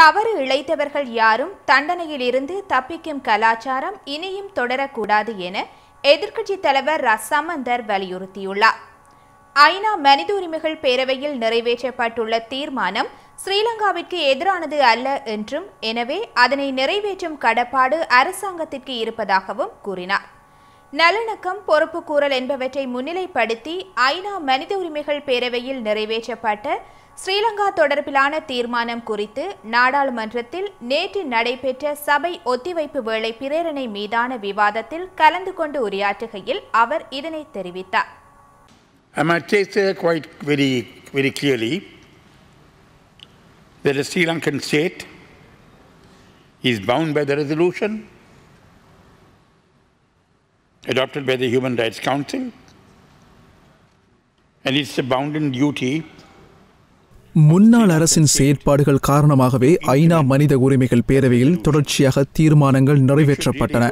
தவறு இழைத்தவர்கள் யாரும் தண்டனையிலிருந்து தப்பிக்கும் கலாச்சாரம் இனியும் தொடரக்கூடாது என எதிர்க்கட்சித் தலைவர் ரசமந்தர் வலியுறுத்தியுள்ளார் ஐநா மனித உரிமைகள் பேரவையில் நிறைவேற்றப்பட்டுள்ள தீர்மானம் ஸ்ரீலங்காவிற்கு எதிரானது அல்ல என்றும் எனவே அதனை நிறைவேற்றும் கடப்பாடு அரசாங்கத்திற்கு இருப்பதாகவும் கூறினார் பொறுப்பு பொறுப்புக்கூறல் என்பவற்றை முன்னிலைப்படுத்தி ஐநா மனித உரிமைகள் பேரவையில் நிறைவேற்றப்பட்ட ஸ்ரீலங்கா தொடர்பிலான தீர்மானம் குறித்து நாடாளுமன்றத்தில் நேற்று நடைபெற்ற சபை ஒத்திவைப்பு வேளை பிரேரணை மீதான விவாதத்தில் கலந்து கொண்டு உரையாற்றுகையில் அவர் இதனை தெரிவித்தார் that the Sri Lankan state is bound by the resolution adopted by the Human Rights Council. And it's a bounden duty முன்னாள் அரசின் செயற்பாடுகள் காரணமாகவே ஐநா மனித உரிமைகள் பேரவையில் தொடர்ச்சியாக தீர்மானங்கள் நிறைவேற்றப்பட்டன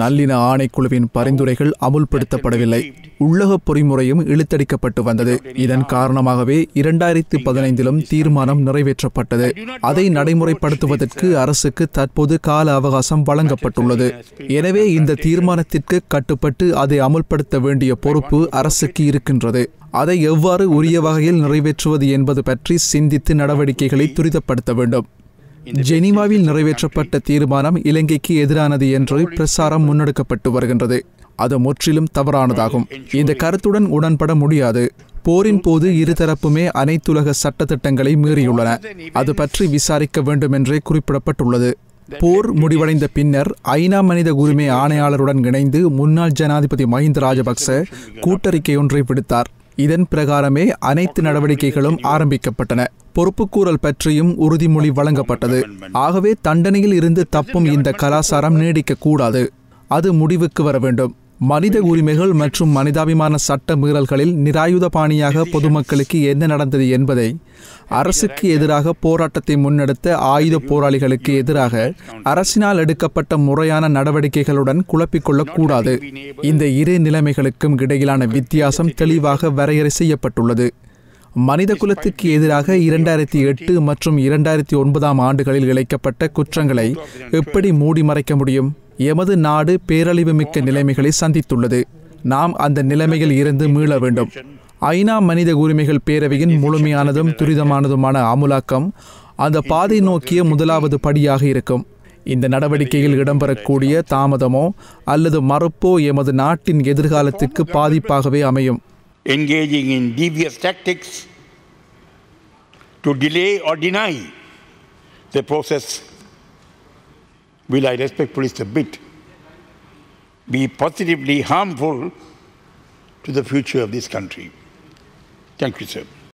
நல்லின ஆணைக்குழுவின் பரிந்துரைகள் அமுல்படுத்தப்படவில்லை உள்ளக பொறிமுறையும் இழுத்தடிக்கப்பட்டு வந்தது இதன் காரணமாகவே இரண்டாயிரத்தி பதினைந்திலும் தீர்மானம் நிறைவேற்றப்பட்டது அதை நடைமுறைப்படுத்துவதற்கு அரசுக்கு தற்போது கால அவகாசம் வழங்கப்பட்டுள்ளது எனவே இந்த தீர்மானத்திற்கு கட்டுப்பட்டு அதை அமுல்படுத்த வேண்டிய பொறுப்பு அரசுக்கு இருக்கின்றது அதை எவ்வாறு உரிய வகையில் நிறைவேற்றுவது என்பது பற்றி சிந்தித்து நடவடிக்கைகளை துரிதப்படுத்த வேண்டும் ஜெனீவாவில் நிறைவேற்றப்பட்ட தீர்மானம் இலங்கைக்கு எதிரானது என்று பிரசாரம் முன்னெடுக்கப்பட்டு வருகின்றது அது முற்றிலும் தவறானதாகும் இந்த கருத்துடன் உடன்பட முடியாது போரின் போது இருதரப்புமே அனைத்துலக சட்ட திட்டங்களை மீறியுள்ளன அது பற்றி விசாரிக்க வேண்டும் என்றே குறிப்பிடப்பட்டுள்ளது போர் முடிவடைந்த பின்னர் ஐநா மனித உரிமை ஆணையாளருடன் இணைந்து முன்னாள் ஜனாதிபதி மஹிந்த ராஜபக்ச கூட்டறிக்கை ஒன்றை விடுத்தார் இதன் பிரகாரமே அனைத்து நடவடிக்கைகளும் ஆரம்பிக்கப்பட்டன பொறுப்புக்கூறல் பற்றியும் உறுதிமொழி வழங்கப்பட்டது ஆகவே தண்டனையில் இருந்து தப்பும் இந்த கலாசாரம் நீடிக்க கூடாது அது முடிவுக்கு வர வேண்டும் மனித உரிமைகள் மற்றும் மனிதாபிமான சட்ட மீறல்களில் நிராயுத பாணியாக பொதுமக்களுக்கு என்ன நடந்தது என்பதை அரசுக்கு எதிராக போராட்டத்தை முன்னெடுத்த ஆயுத போராளிகளுக்கு எதிராக அரசினால் எடுக்கப்பட்ட முறையான நடவடிக்கைகளுடன் குழப்பிக்கொள்ளக்கூடாது இந்த இரு நிலைமைகளுக்கும் இடையிலான வித்தியாசம் தெளிவாக வரையறை செய்யப்பட்டுள்ளது மனித குலத்துக்கு எதிராக இரண்டாயிரத்தி எட்டு மற்றும் இரண்டாயிரத்தி ஒன்பதாம் ஆண்டுகளில் இழைக்கப்பட்ட குற்றங்களை எப்படி மூடி மறைக்க முடியும் எமது நாடு பேரழிவு மிக்க நிலைமைகளை சந்தித்துள்ளது நாம் அந்த நிலைமையில் இருந்து மீள வேண்டும் ஐநா மனித உரிமைகள் பேரவையின் முழுமையானதும் துரிதமானதுமான அமுலாக்கம் அந்த பாதை நோக்கிய முதலாவது படியாக இருக்கும் இந்த நடவடிக்கையில் இடம்பெறக்கூடிய தாமதமோ அல்லது மறுப்போ எமது நாட்டின் எதிர்காலத்துக்கு பாதிப்பாகவே அமையும் engaging in devious tactics to delay will I respect police a bit, be positively harmful to the future of this country. Thank you, sir.